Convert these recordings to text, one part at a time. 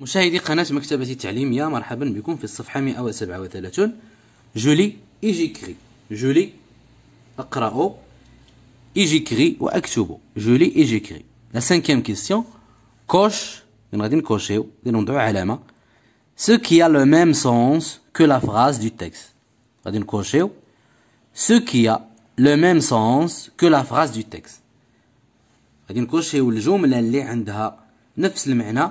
مشاهدي قناة مكتبة التعليمية مرحبا بكم في الصفحة 137 جولي إيجي كري جولي أقرأ كري وأكتب جولي إيجي كري لا سانكيام كيستيون كوش من غادي نكوشيو غادي نوضعو علامة سو كي يا لو ميم سونس كو لا فراز دو تكست غادي نكوشيو سو كي يا لو ميم سونس كو لا فراز دو تكست غادي نكوشيو الجملة اللي عندها نفس المعنى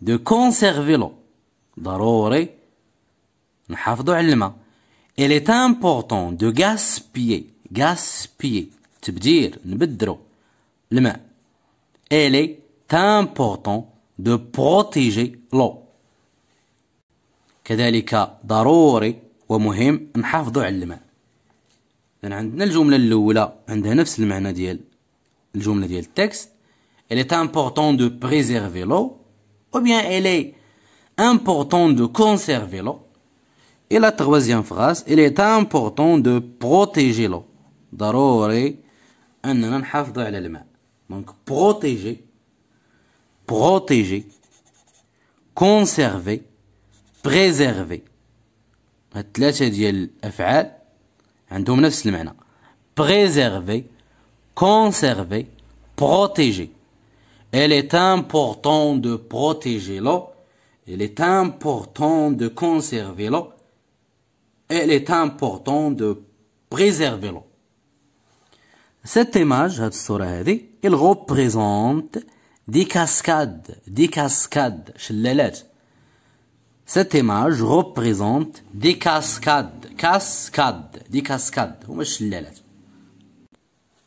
دو كونسيرفي لو ضروري نحافظوا على الماء إلي est important دو غاسبيي غاسبيي تبدير نبدرو الماء إلي est important دو بروتيجي لو كذلك ضروري ومهم نحافظوا على الماء لان عندنا الجمله الاولى عندها نفس المعنى ديال الجمله ديال التكست il est important de préserver l'eau ou bien il est important de conserver l'eau. Et la troisième phrase, il est important de protéger l'eau. Donc protéger, protéger, conserver, préserver. préserver, conserver, protéger. Elle est important de protéger l'eau. Il est important de conserver l'eau. Elle est important de préserver l'eau. Cette image, il représente des cascades, des cascades, Cette image représente des cascades, cascades, des cascades.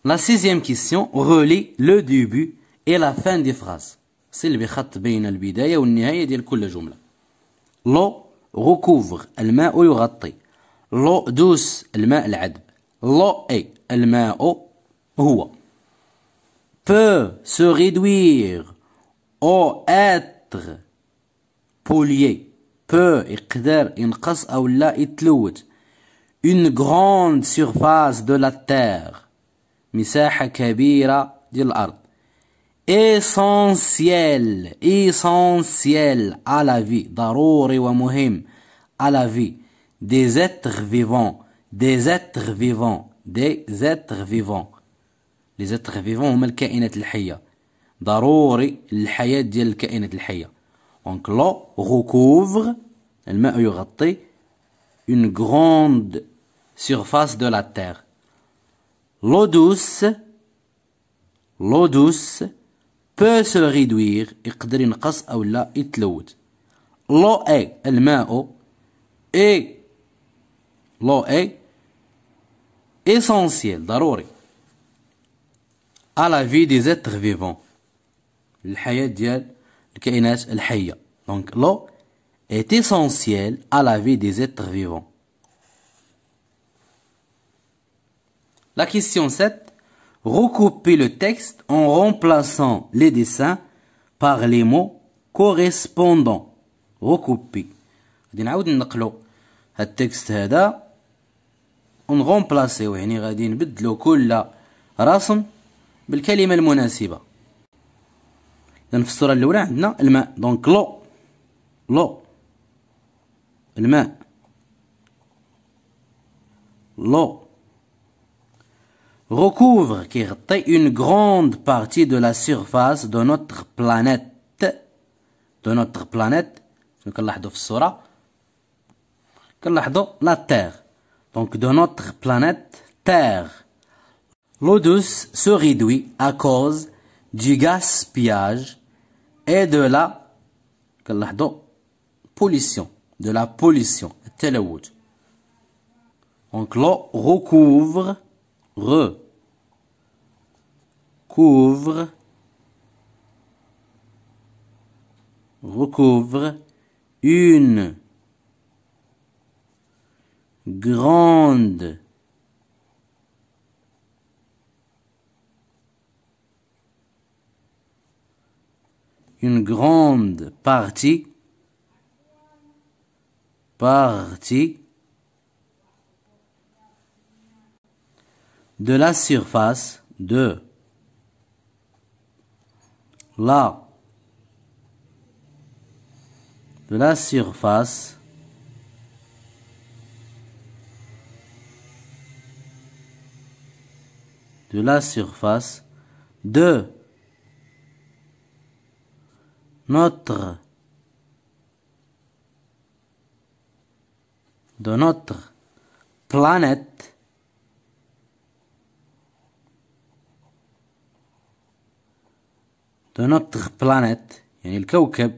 La sixième question relie le début الى فان دي فراز سلبي خط بين البدايه والنهايه ديال كل جمله لو غوكوفر الماء يغطي لو دوس الماء العذب لو اي الماء هو بو سو réduire او اتر بوليي بو يقدر ينقص او لا يتلوت اون غروند سيرفاس دو لا تير مساحه كبيره ديال الارض essentiel, essentiel à la vie, daruri à la vie des êtres vivants, des êtres vivants, des êtres vivants. Les êtres vivants هما الكائنات vie ضروري ديال Donc l'eau recouvre, une grande surface de la terre. L'eau douce, l'eau douce peut se réduire يقدر ينقص أو لا يتلوث l'eau est الماء est l'eau est essentiel à la vie des êtres vivants donc l'eau est essentielle à la vie des êtres vivants la question 7 recoupez le texte en remplaçant les dessins par les mots correspondants recoupez غادي نعاود نقلو هاد التكست هذا ونغومبلاسيو يعني غادي نبدلو كل رسم بالكلمه المناسبه اذا في الصوره الاولى عندنا الماء دونك لو لو الماء لو recouvre une grande partie de la surface de notre planète de notre planète la Terre donc de notre planète Terre l'eau douce se réduit à cause du gaspillage et de la pollution de la pollution donc l'eau recouvre re couvre recouvre une grande une grande partie partie de la surface de la de la surface de la surface de notre de notre planète دو نوتغ بلانيت يعني الكوكب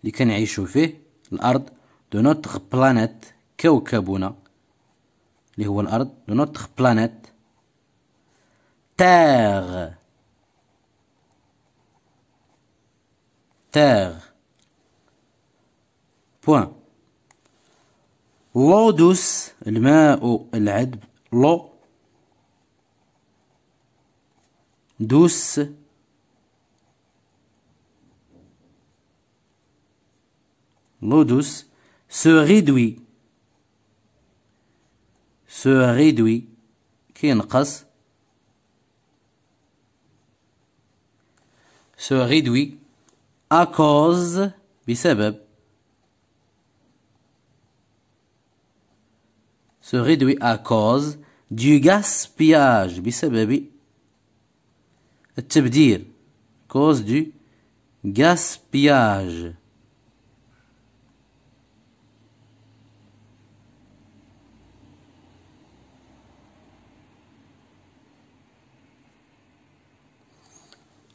اللي كنعيشو فيه الأرض دو نوتغ بلانيت كوكبنا اللي هو الأرض دو نوتغ بلانيت تاغ تاغ بوان لودوس الماء العذب لو دوس modus, se réduit se réduit qui كينقص se réduit à cause بسبب se réduit à cause du gaspillage بسبب التبدير cause du gaspillage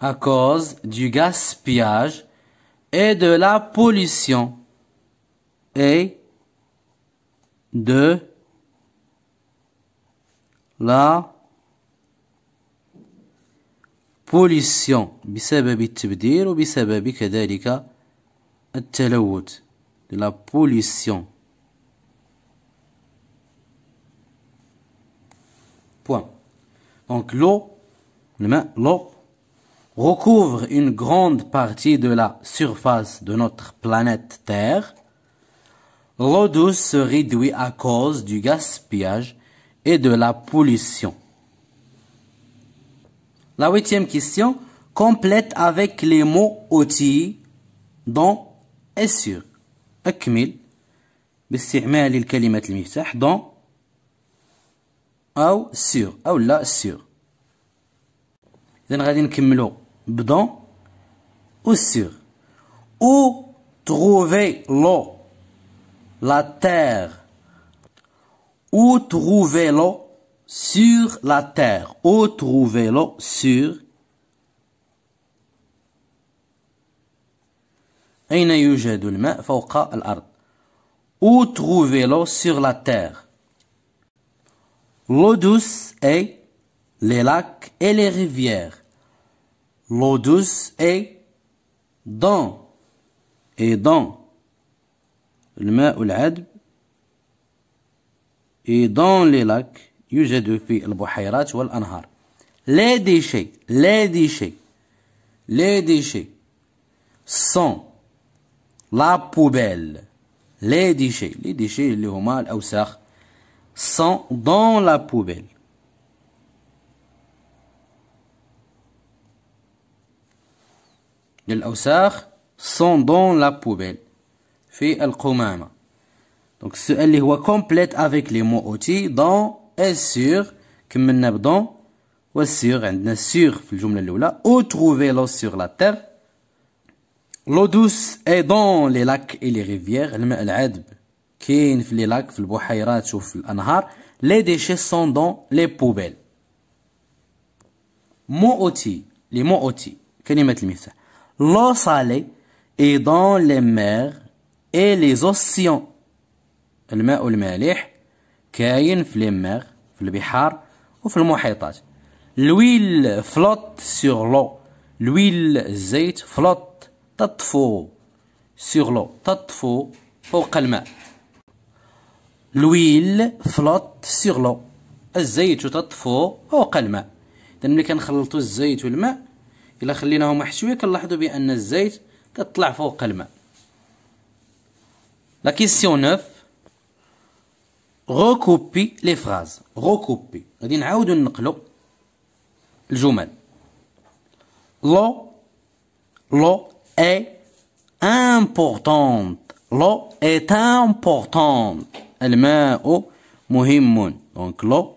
à cause du gaspillage et de la pollution et de la pollution بسبب التبدير وبسبب de la pollution point donc l'eau l'eau recouvre une grande partie de la surface de notre planète Terre, l'eau douce se réduit à cause du gaspillage et de la pollution. La huitième question complète avec les mots outils dont est sûr. أكمل باستعمال الكلمات المفتاح دون أو سير أو لا سير allons غادي نكملو Bdon, ou sur. Où trouver l'eau La terre. Où trouver l'eau Sur la terre. Où trouver l'eau Sur. où يوجد الماء فوق Où trouver l'eau sur la terre? L'eau douce est les lacs et les rivières l'eau douce dans et dans الماء العذب et dans les lacs يوجد في البحيرات les déchets les déchets les déchets sont la poubelle les déchets les déchets اللي هما sont dans la poubelle Les للأوساخ sont dans la poubelle في القمامة donc السؤال اللي هو complete avec les mots outils dans et sur كملنا dans و sur عندنا sur في où trouver l'eau sur la terre l'eau douce est dans les lacs et les rivières الماء العذب كاين في في البحيرات و les déchets sont dans les poubelles mots les mots l'eau salée est dans les mers et les océans الماء المالح كاين في لي مير في البحار وفي المحيطات لويل فلوت سور لو لويل الزيت فلوت تطفو سور لو تطفو فوق الماء لويل فلوت سور لو الزيت تطفو فوق الماء اذا ملي كنخلطو الزيت والماء الا خليناهم واحد شويه كنلاحظوا بان الزيت كطلع فوق الماء لا كيسيون 9 غوكوبي لي فراز غوكوبي غادي نعاودو نقلو الجمل لو لو اي امبورطونت لو اي امبورطونت الماء مهم دونك لو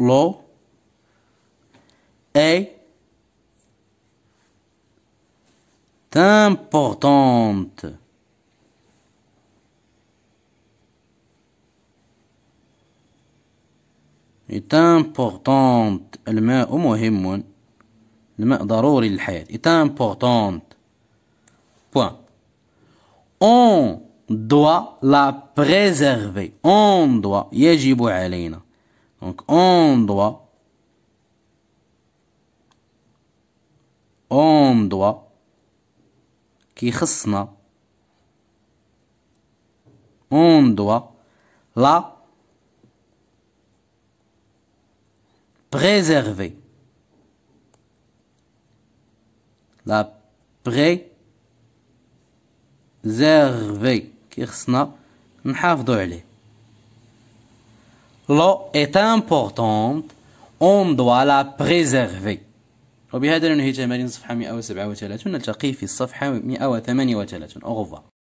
لو est importante. est importante الماء مهم الماء ضروري للحياة est importante point on doit la préserver on doit يجب علينا donc on doit doit qui كيخصنا on doit la préserver la préserver nous on doit عليه l'eau est importante on doit la préserver وبهذا ننهي تمارين صفحة 137 نلتقي في الصفحة 138 أغضة